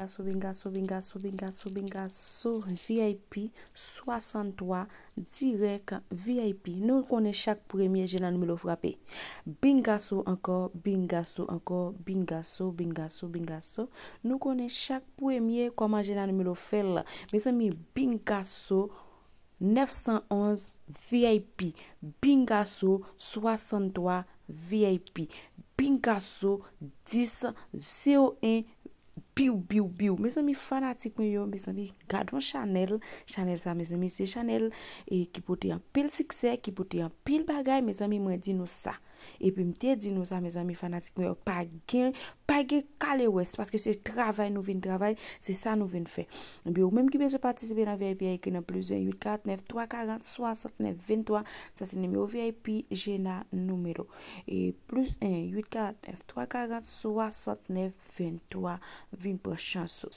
Bingasou, bingasou, bingasou, bingasou, bingasou, bingasou, VIP, 63, direk, VIP, nou konen chak pou emye jena nimi lo frapi. Bingasou ankor, bingasou ankor, bingasou, bingasou, bingasou, nou konen chak pou emye koman jena nimi lo fel la. Mese mi bingasou, 911, VIP, bingasou, 63, VIP, bingasou, 10, 01, VIP. biw, biw, biw, me zon mi fanatik mwen yo, me zon mi gadon chanel, chanel sa me zon mi se chanel, ki pote yon pil sikse, ki pote yon pil bagay, me zon mi mwen di nou sa. Epi mte di nou sa me zami fanatik Mwen yo pa gen, pa gen kale wes Paske se travay nou vin travay Se sa nou vin fe Mwen yo mwen ki be se patis be nan VIP Eke nan plus 1, 8, 4, 9, 3, 40, 60, 9, 20, 23 Sa se neme yo VIP Je nan numero E plus 1, 8, 4, 9, 3, 40, 60, 9, 20, 23 Vin prochansos